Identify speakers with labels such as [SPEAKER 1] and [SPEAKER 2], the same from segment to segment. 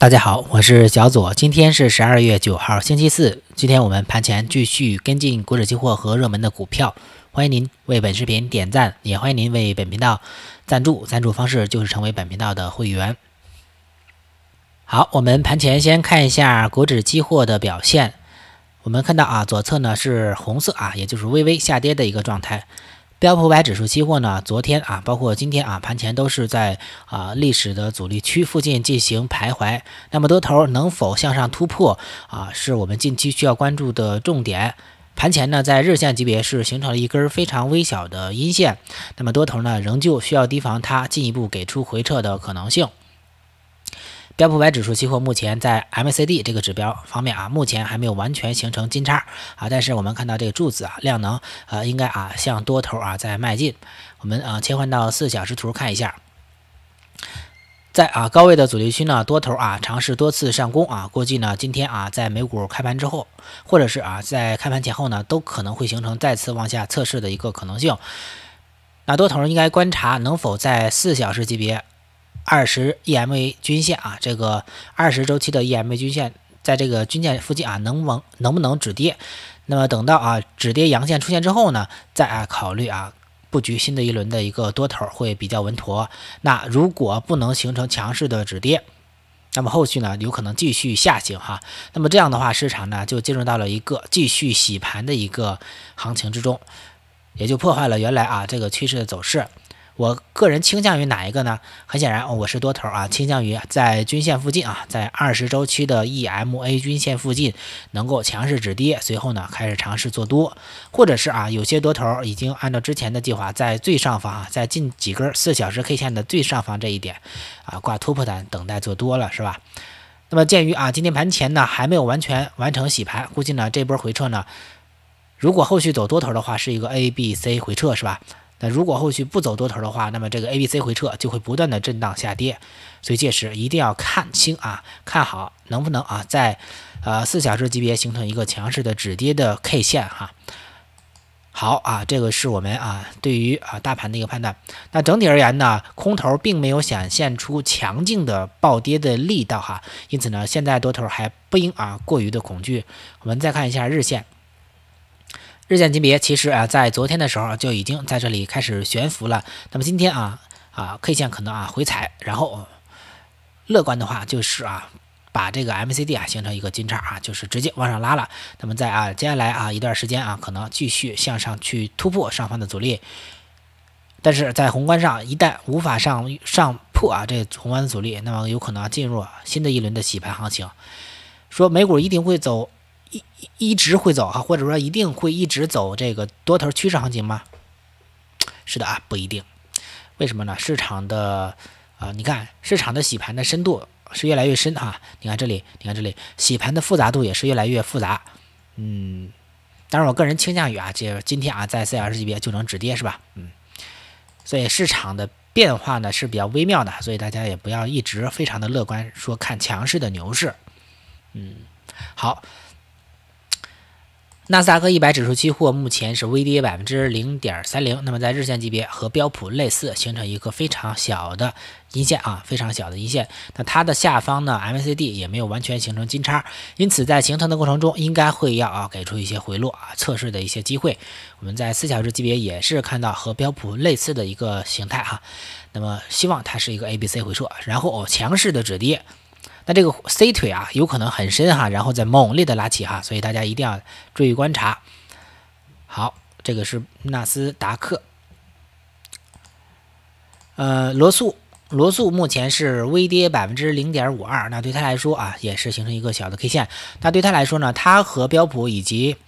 [SPEAKER 1] 大家好，我是小左，今天是十二月九号，星期四。今天我们盘前继续跟进股指期货和热门的股票。欢迎您为本视频点赞，也欢迎您为本频道赞助。赞助方式就是成为本频道的会员。好，我们盘前先看一下股指期货的表现。我们看到啊，左侧呢是红色啊，也就是微微下跌的一个状态。标普五百指数期货呢？昨天啊，包括今天啊，盘前都是在啊历史的阻力区附近进行徘徊。那么多头能否向上突破啊？是我们近期需要关注的重点。盘前呢，在日线级别是形成了一根非常微小的阴线。那么多头呢，仍旧需要提防它进一步给出回撤的可能性。标普百指数期货目前在 MCD 这个指标方面啊，目前还没有完全形成金叉啊，但是我们看到这个柱子啊，量能啊，应该啊向多头啊在迈进。我们啊切换到四小时图看一下，在啊高位的阻力区呢，多头啊尝试多次上攻啊，估计呢今天啊在美股开盘之后，或者是啊在开盘前后呢，都可能会形成再次往下测试的一个可能性。那多头应该观察能否在四小时级别。二十 EMA 均线啊，这个二十周期的 EMA 均线在这个均线附近啊，能蒙能不能止跌？那么等到啊止跌阳线出现之后呢，再啊考虑啊布局新的一轮的一个多头会比较稳妥。那如果不能形成强势的止跌，那么后续呢有可能继续下行哈。那么这样的话，市场呢就进入到了一个继续洗盘的一个行情之中，也就破坏了原来啊这个趋势的走势。我个人倾向于哪一个呢？很显然，我是多头啊，倾向于在均线附近啊，在二十周期的 EMA 均线附近能够强势止跌，随后呢开始尝试做多，或者是啊有些多头已经按照之前的计划在最上方啊，在近几根四小时 K 线的最上方这一点啊挂突破单，等待做多了是吧？那么鉴于啊今天盘前呢还没有完全完成洗盘，估计呢这波回撤呢，如果后续走多头的话，是一个 A B C 回撤是吧？那如果后续不走多头的话，那么这个 A、B、C 回撤就会不断的震荡下跌，所以届时一定要看清啊，看好能不能啊，在呃四小时级别形成一个强势的止跌的 K 线哈。好啊，这个是我们啊对于啊大盘的一个判断。那整体而言呢，空头并没有显现出强劲的暴跌的力道哈，因此呢，现在多头还不应啊过于的恐惧。我们再看一下日线。日线级别其实啊，在昨天的时候就已经在这里开始悬浮了。那么今天啊啊，K 线可能啊回踩，然后乐观的话就是啊，把这个 MCD 啊形成一个金叉啊，就是直接往上拉了。那么在啊接下来啊一段时间啊，可能继续向上去突破上方的阻力。但是在宏观上一旦无法上上破啊这宏观的阻力，那么有可能进入新的一轮的洗盘行情。说美股一定会走。一一直会走啊，或者说一定会一直走这个多头趋势行情吗？是的啊，不一定。为什么呢？市场的啊，你看市场的洗盘的深度是越来越深啊，你看这里，你看这里洗盘的复杂度也是越来越复杂。嗯，当然我个人倾向于啊，这今天啊在四小时级别就能止跌是吧？嗯，所以市场的变化呢是比较微妙的，所以大家也不要一直非常的乐观，说看强势的牛市。嗯，好。纳斯达克一百指数期货目前是微跌百分之零点三零，那么在日线级别和标普类似，形成一个非常小的阴线啊，非常小的阴线。那它的下方呢，MACD 也没有完全形成金叉，因此在形成的过程中应该会要啊给出一些回落啊测试的一些机会。我们在四小时级别也是看到和标普类似的一个形态哈，那么希望它是一个 A B C 回撤，然后强势的止跌。那这个 C 腿啊，有可能很深哈，然后再猛烈的拉起哈，所以大家一定要注意观察。好，这个是纳斯达克，呃，罗素，罗素目前是微跌百分之零点五二，那对他来说啊，也是形成一个小的 K 线。那对他来说呢，它和标普以及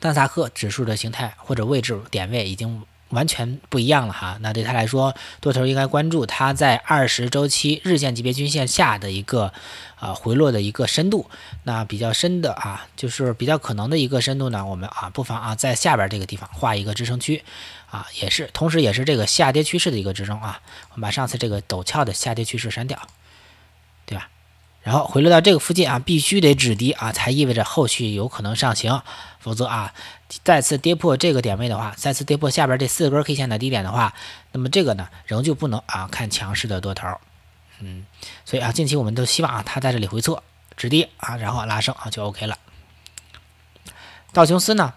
[SPEAKER 1] 萨克指数的形态或者位置点位已经。完全不一样了哈，那对他来说，多头应该关注它在二十周期日线级别均线下的一个啊回落的一个深度。那比较深的啊，就是比较可能的一个深度呢，我们啊不妨啊在下边这个地方画一个支撑区，啊也是，同时也是这个下跌趋势的一个支撑啊。我们把上次这个陡峭的下跌趋势删掉。然后回落到这个附近啊，必须得止跌啊，才意味着后续有可能上行，否则啊，再次跌破这个点位的话，再次跌破下边这四根 K 线的低点的话，那么这个呢，仍旧不能啊看强势的多头，嗯，所以啊，近期我们都希望啊它在这里回撤止跌啊，然后拉升啊就 OK 了。道琼斯呢，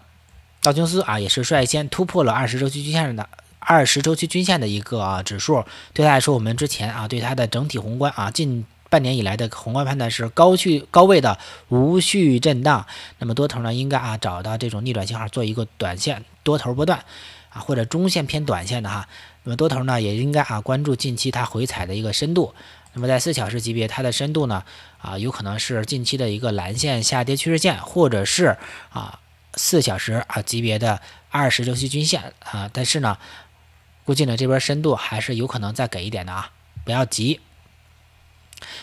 [SPEAKER 1] 道琼斯啊也是率先突破了二十周期均线的二十周期均线的一个啊指数，对它来说，我们之前啊对它的整体宏观啊近。半年以来的宏观判断是高序高位的无序震荡，那么多头呢应该啊找到这种逆转信号做一个短线多头波段啊，或者中线偏短线的哈，那么多头呢也应该啊关注近期它回踩的一个深度，那么在四小时级别它的深度呢啊有可能是近期的一个蓝线下跌趋势线，或者是啊四小时啊级别的二十周期均线啊，但是呢估计呢这边深度还是有可能再给一点的啊，不要急。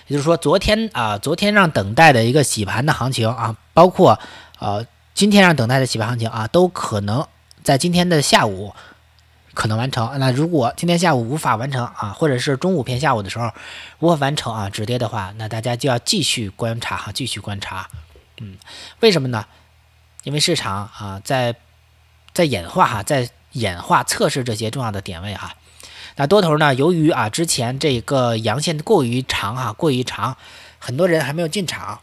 [SPEAKER 1] 也就是说，昨天啊，昨天让等待的一个洗盘的行情啊，包括呃，今天让等待的洗盘行情啊，都可能在今天的下午可能完成。那如果今天下午无法完成啊，或者是中午偏下午的时候无法完成啊止跌的话，那大家就要继续观察哈，继续观察。嗯，为什么呢？因为市场啊，在在演化哈，在演化测试这些重要的点位哈。那多头呢？由于啊之前这个阳线过于长啊，过于长，很多人还没有进场，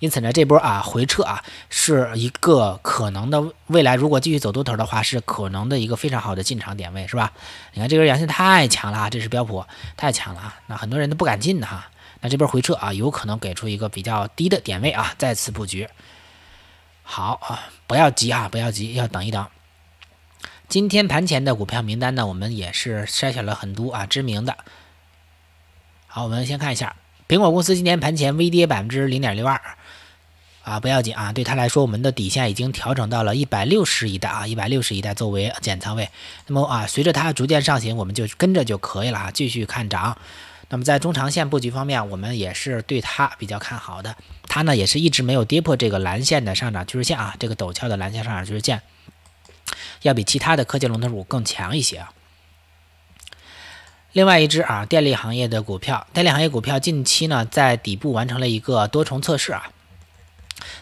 [SPEAKER 1] 因此呢，这波啊回撤啊，是一个可能的未来，如果继续走多头的话，是可能的一个非常好的进场点位，是吧？你看这根阳线太强了啊，这是标普太强了啊，那很多人都不敢进的哈。那这波回撤啊，有可能给出一个比较低的点位啊，再次布局。好啊，不要急啊，不要急，要等一等。今天盘前的股票名单呢，我们也是筛选了很多啊，知名的。好，我们先看一下，苹果公司今天盘前微跌百分之零点六二，啊不要紧啊，对它来说，我们的底线已经调整到了一百六十一带啊，一百六十一带作为减仓位。那么啊，随着它逐渐上行，我们就跟着就可以了啊，继续看涨。那么在中长线布局方面，我们也是对它比较看好的，它呢也是一直没有跌破这个蓝线的上涨趋势线啊，这个陡峭的蓝线上涨趋势线。要比其他的科技龙头股更强一些啊。另外一只啊，电力行业的股票，电力行业股票近期呢，在底部完成了一个多重测试啊，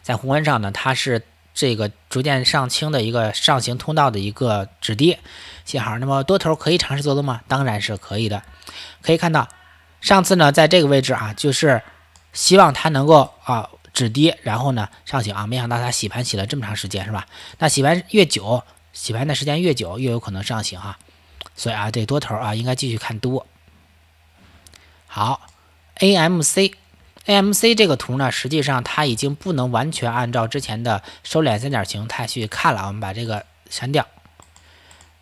[SPEAKER 1] 在宏观上呢，它是这个逐渐上清的一个上行通道的一个止跌信号。那么多头可以尝试做多吗？当然是可以的。可以看到，上次呢，在这个位置啊，就是希望它能够啊止跌，然后呢上行啊，没想到它洗盘洗了这么长时间是吧？那洗盘越久。洗盘的时间越久，越有可能上行哈，所以啊，这多头啊，应该继续看多。好，A M C，A M C 这个图呢，实际上它已经不能完全按照之前的收敛三角形态去看了，我们把这个删掉。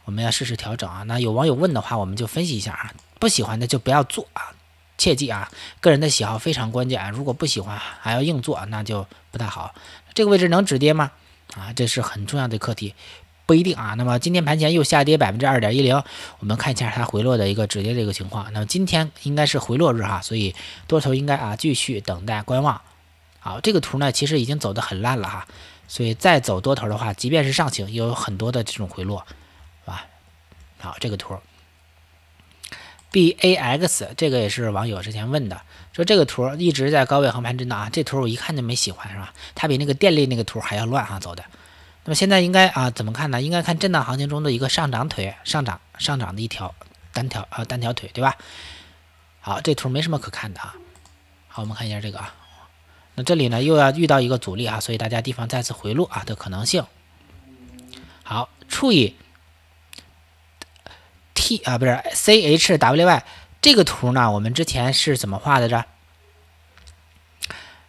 [SPEAKER 1] 我们要适时调整啊。那有网友问的话，我们就分析一下啊，不喜欢的就不要做啊，切记啊，个人的喜好非常关键啊。如果不喜欢还要硬做，那就不太好。这个位置能止跌吗？啊，这是很重要的课题。不一定啊，那么今天盘前又下跌百分之二点一零，我们看一下它回落的一个止跌的一个情况。那么今天应该是回落日哈，所以多头应该啊继续等待观望。好，这个图呢其实已经走的很烂了哈，所以再走多头的话，即便是上行也有很多的这种回落，是吧？好，这个图，B A X 这个也是网友之前问的，说这个图一直在高位横盘震荡啊，这图我一看就没喜欢，是吧？它比那个电力那个图还要乱哈走的。那么现在应该啊怎么看呢？应该看震荡行情中的一个上涨腿，上涨上涨的一条单条啊单条腿，对吧？好，这图没什么可看的啊。好，我们看一下这个啊。那这里呢又要遇到一个阻力啊，所以大家地方再次回落啊的可能性。好，除以 T 啊不是 CHWY 这个图呢，我们之前是怎么画的着？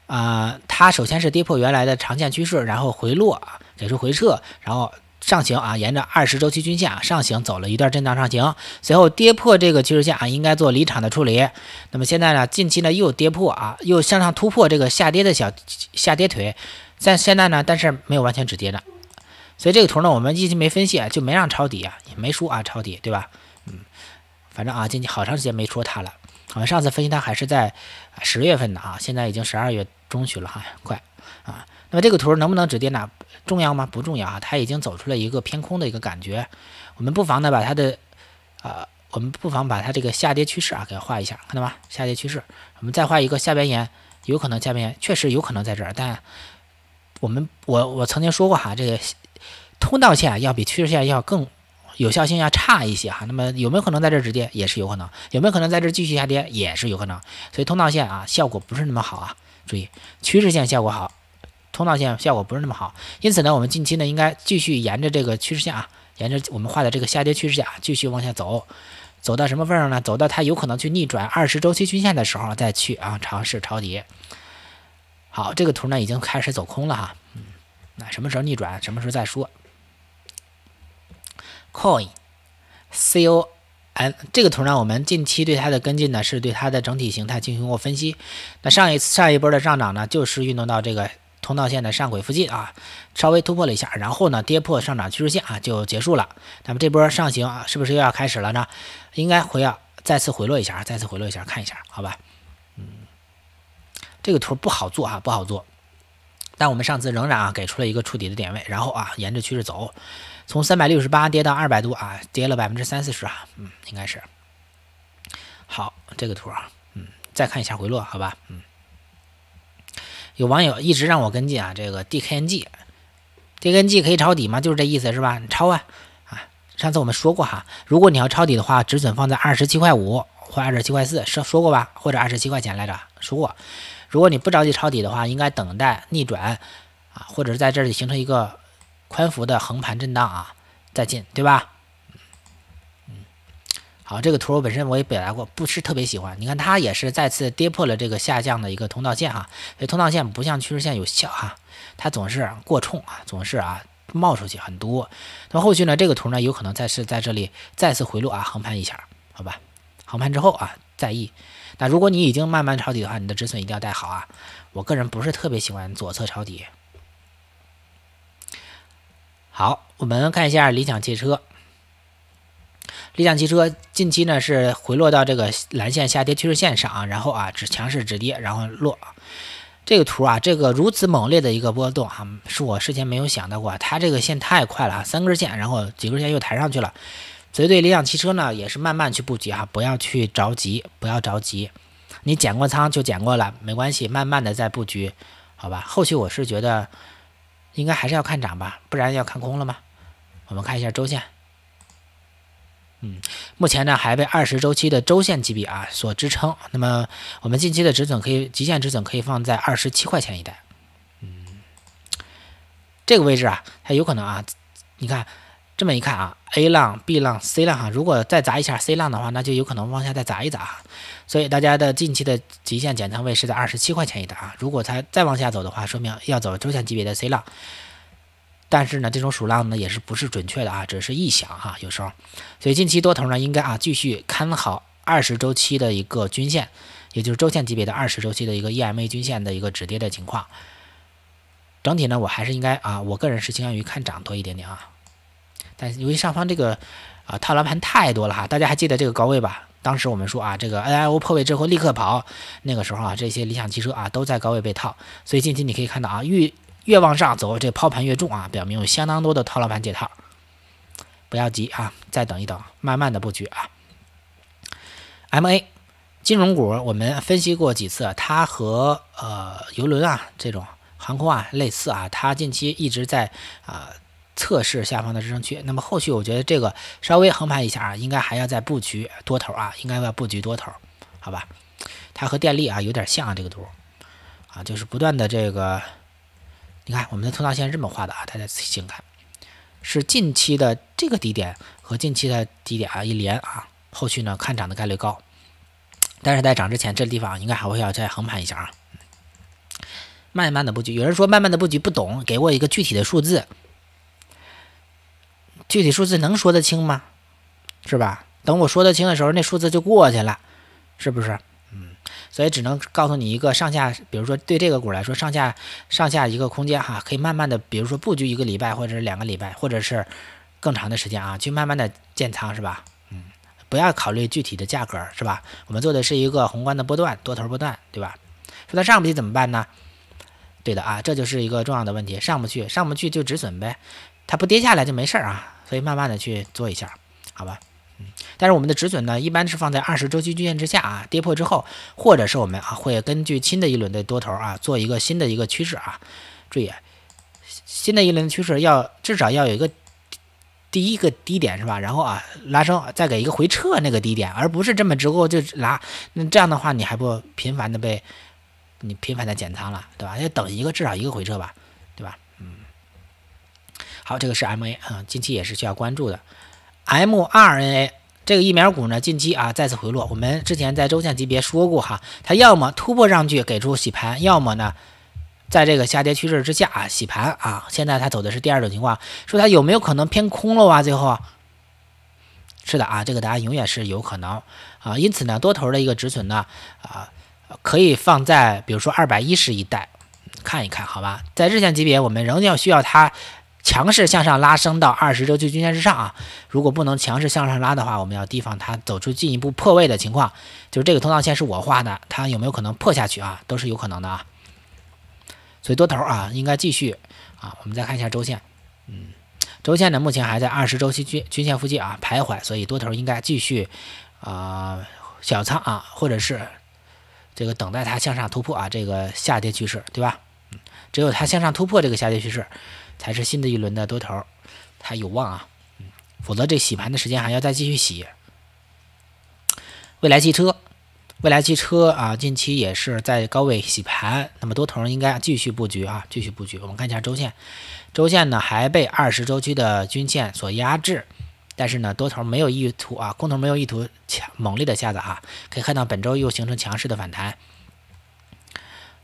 [SPEAKER 1] 啊，它首先是跌破原来的长线趋势，然后回落啊。给出回撤，然后上行啊，沿着二十周期均线啊上行走了一段震荡上行，随后跌破这个趋势线啊，应该做离场的处理。那么现在呢，近期呢又跌破啊，又向上突破这个下跌的小下跌腿，但现在呢，但是没有完全止跌的。所以这个图呢，我们一直没分析啊，就没让抄底啊，也没说啊抄底，对吧？嗯，反正啊，近期好长时间没说它了。我们上次分析它还是在十月份的啊，现在已经十二月中旬了哈，快啊。那么这个图能不能止跌呢？重要吗？不重要啊，它已经走出了一个偏空的一个感觉，我们不妨呢把它的，啊，我们不妨把它这个下跌趋势啊给画一下，看到吗？下跌趋势，我们再画一个下边沿，有可能下边沿确实有可能在这儿，但我们我我曾经说过哈，这个通道线要比趋势线要更有效性要差一些哈，那么有没有可能在这儿止跌也是有可能，有没有可能在这儿继续下跌也是有可能，所以通道线啊效果不是那么好啊，注意趋势线效果好。通道线效果不是那么好，因此呢，我们近期呢应该继续沿着这个趋势线啊，沿着我们画的这个下跌趋势线啊继续往下走，走到什么份上呢？走到它有可能去逆转二十周期均线的时候再去啊尝试抄底。好，这个图呢已经开始走空了哈，嗯，那什么时候逆转？什么时候再说？Coin C O N 这个图呢，我们近期对它的跟进呢是对它的整体形态进行过分析，那上一次上一波的上涨呢就是运动到这个。通道线的上轨附近啊，稍微突破了一下，然后呢，跌破上涨趋势线啊，就结束了。那么这波上行啊，是不是又要开始了呢？应该回要再次回落一下啊，再次回落一下，看一下好吧？嗯，这个图不好做啊，不好做。但我们上次仍然啊，给出了一个触底的点位，然后啊，沿着趋势走，从三百六十八跌到二百多啊，跌了百分之三四十啊，嗯，应该是。好，这个图啊，嗯，再看一下回落好吧？嗯。有网友一直让我跟进啊，这个 D K N G，D K N G 可以抄底吗？就是这意思，是吧？你抄啊啊！上次我们说过哈，如果你要抄底的话，止损放在二十七块五或二十七块四，说说过吧？或者二十七块钱来着，说过。如果你不着急抄底的话，应该等待逆转啊，或者在这里形成一个宽幅的横盘震荡啊，再进，对吧？好，这个图我本身我也表达过，不是特别喜欢。你看它也是再次跌破了这个下降的一个通道线哈，所以通道线不像趋势线有效哈，它总是过冲啊，总是啊冒出去很多。那么后续呢，这个图呢有可能再次在这里再次回落啊，横盘一下，好吧？横盘之后啊再议。那如果你已经慢慢抄底的话，你的止损一定要带好啊。我个人不是特别喜欢左侧抄底。好，我们看一下理想汽车。理想汽车近期呢是回落到这个蓝线下跌趋势线上，啊，然后啊只强势止跌，然后落。这个图啊，这个如此猛烈的一个波动啊，是我事先没有想到过。它这个线太快了啊，三根线，然后几根线又抬上去了。所以对理想汽车呢，也是慢慢去布局啊，不要去着急，不要着急。你减过仓就减过了，没关系，慢慢的再布局，好吧？后续我是觉得应该还是要看涨吧，不然要看空了吗？我们看一下周线。嗯，目前呢还被二十周期的周线级别啊所支撑。那么我们近期的止损可以极限止损可以放在二十七块钱一带。嗯，这个位置啊它有可能啊，你看这么一看啊，A 浪、B 浪、C 浪哈，如果再砸一下 C 浪的话，那就有可能往下再砸一砸啊。所以大家的近期的极限减仓位是在二十七块钱一带啊。如果它再往下走的话，说明要走周线级别的 C 浪。但是呢，这种数浪呢也是不是准确的啊，只是臆想哈，有时候。所以近期多头呢应该啊继续看好二十周期的一个均线，也就是周线级别的二十周期的一个 EMA 均线的一个止跌的情况。整体呢，我还是应该啊，我个人是倾向于看涨多一点点啊。但由于上方这个啊套牢盘太多了哈，大家还记得这个高位吧？当时我们说啊，这个 NIO 破位之后立刻跑，那个时候啊这些理想汽车啊都在高位被套，所以近期你可以看到啊预。越往上走，这抛盘越重啊，表明有相当多的套牢盘解套。不要急啊，再等一等，慢慢的布局啊。MA 金融股我们分析过几次，它和呃游轮啊这种航空啊类似啊，它近期一直在啊测试下方的支撑区。那么后续我觉得这个稍微横盘一下啊，应该还要再布局多头啊，应该要布局多头，好吧？它和电力啊有点像啊，这个图啊，就是不断的这个。你看，我们的通道线是这么画的啊，大家仔细看，是近期的这个低点和近期的低点啊一连啊，后续呢看涨的概率高，但是在涨之前，这地方应该还会要再横盘一下啊，慢慢的布局。有人说慢慢的布局不懂，给我一个具体的数字，具体数字能说得清吗？是吧？等我说得清的时候，那数字就过去了，是不是？所以只能告诉你一个上下，比如说对这个股来说，上下上下一个空间哈，可以慢慢的，比如说布局一个礼拜或者两个礼拜，或者是更长的时间啊，去慢慢的建仓是吧？嗯，不要考虑具体的价格是吧？我们做的是一个宏观的波段，多头波段对吧？说到上不去怎么办呢？对的啊，这就是一个重要的问题，上不去上不去就止损呗，它不跌下来就没事儿啊，所以慢慢的去做一下，好吧？嗯，但是我们的止损呢，一般是放在二十周期均线之下啊，跌破之后，或者是我们啊会根据新的一轮的多头啊做一个新的一个趋势啊。注意，新的一轮趋势要至少要有一个第一个低点是吧？然后啊拉升，再给一个回撤那个低点，而不是这么之后就拉，那这样的话你还不频繁的被你频繁的减仓了，对吧？要等一个至少一个回撤吧，对吧？嗯，好，这个是 MA 啊，近期也是需要关注的。mRNA 这个疫苗股呢，近期啊再次回落。我们之前在周线级别说过哈，它要么突破上去给出洗盘，要么呢，在这个下跌趋势之下啊洗盘啊。现在它走的是第二种情况，说它有没有可能偏空了啊？最后，是的啊，这个答案永远是有可能啊。因此呢，多头的一个止损呢啊，可以放在比如说二百一十一带看一看，好吧？在日线级别，我们仍要需要它。强势向上拉升到二十周期均线之上啊！如果不能强势向上拉的话，我们要提防它走出进一步破位的情况。就是这个通道线是我画的，它有没有可能破下去啊？都是有可能的啊。所以多头啊，应该继续啊。我们再看一下周线，嗯，周线呢目前还在二十周期均均线附近啊徘徊，所以多头应该继续啊小仓啊，或者是这个等待它向上突破啊这个下跌趋势，对吧？只有它向上突破这个下跌趋势。才是新的一轮的多头，它有望啊，嗯，否则这洗盘的时间还要再继续洗。未来汽车，未来汽车啊，近期也是在高位洗盘，那么多头应该继续布局啊，继续布局。我们看一下周线，周线呢还被二十周期的均线所压制，但是呢多头没有意图啊，空头没有意图强猛烈的下砸啊，可以看到本周又形成强势的反弹。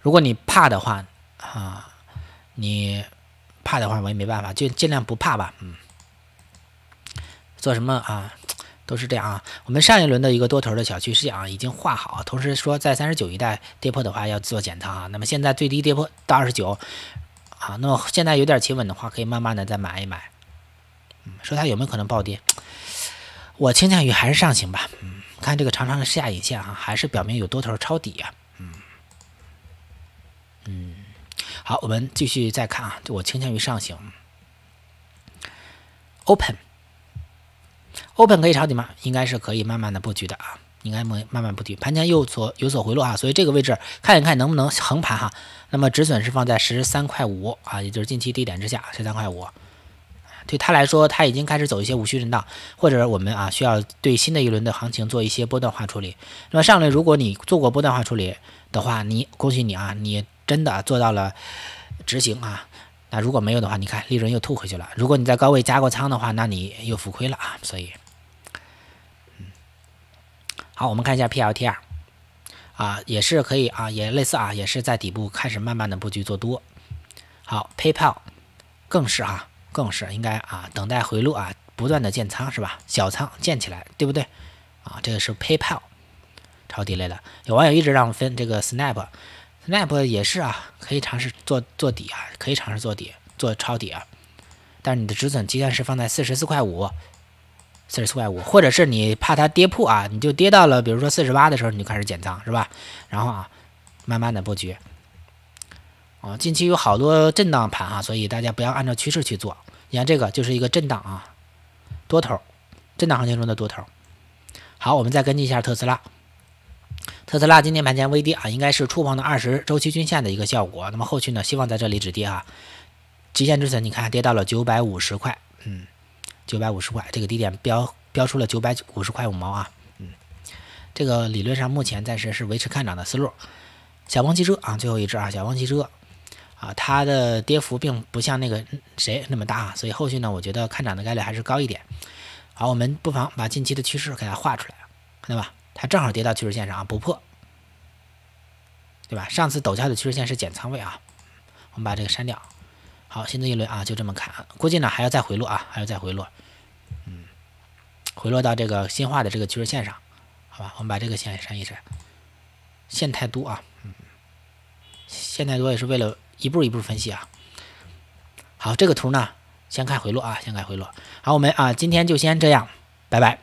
[SPEAKER 1] 如果你怕的话啊，你。怕的话我也没办法，就尽量不怕吧。嗯，做什么啊，都是这样啊。我们上一轮的一个多头的小趋势啊已经画好，同时说在三十九一带跌破的话要做减仓啊。那么现在最低跌破到二十九，好，那么现在有点企稳的话，可以慢慢的再买一买。嗯，说它有没有可能暴跌？我倾向于还是上行吧。嗯，看这个长长的下影线啊，还是表明有多头抄底啊。嗯，嗯。好，我们继续再看啊，就我倾向于上行。Open，Open 可以抄底吗？应该是可以慢慢的布局的啊，应该没慢慢布局。盘前有左有所回落啊，所以这个位置看一看能不能横盘哈。那么止损是放在十三块五啊，也就是近期低点之下十三块五。对他来说，他已经开始走一些无序震荡，或者我们啊需要对新的一轮的行情做一些波段化处理。那么上轮如果你做过波段化处理的话，你恭喜你啊，你。真的做到了执行啊，那如果没有的话，你看利润又吐回去了。如果你在高位加过仓的话，那你又浮亏了啊。所以，嗯，好，我们看一下 PLTR 啊，也是可以啊，也类似啊，也是在底部开始慢慢的布局做多。好，PayPal 更是啊，更是应该啊，等待回落啊，不断的建仓是吧？小仓建起来，对不对？啊，这个是 PayPal 超低类的。有网友一直让我分这个 Snap。，NAP 也是啊？可以尝试做做底啊，可以尝试做底做抄底啊。但是你的止损，即便是放在四十四块五，四十四块五，或者是你怕它跌破啊，你就跌到了，比如说四十八的时候，你就开始减仓，是吧？然后啊，慢慢的布局。啊，近期有好多震荡盘啊，所以大家不要按照趋势去做。你看这个就是一个震荡啊，多头，震荡行情中的多头。好，我们再跟进一下特斯拉。特斯拉今天盘前微跌啊，应该是触碰的二十周期均线的一个效果。那么后续呢，希望在这里止跌啊，极限止损，你看跌到了九百五十块，嗯，九百五十块这个低点标标出了九百五十块五毛啊，嗯，这个理论上目前暂时是维持看涨的思路。小鹏汽车啊，最后一只啊，小鹏汽车啊，它的跌幅并不像那个谁那么大啊，所以后续呢，我觉得看涨的概率还是高一点。好，我们不妨把近期的趋势给它画出来，看到吧？它正好跌到趋势线上啊，不破，对吧？上次抖下的趋势线是减仓位啊，我们把这个删掉。好，新的一轮啊，就这么看，估计呢还要再回落啊，还要再回落，嗯，回落到这个新化的这个趋势线上，好吧？我们把这个线删一删，线太多啊，嗯，线太多也是为了一步一步分析啊。好，这个图呢，先看回落啊，先看回落。好，我们啊，今天就先这样，拜拜。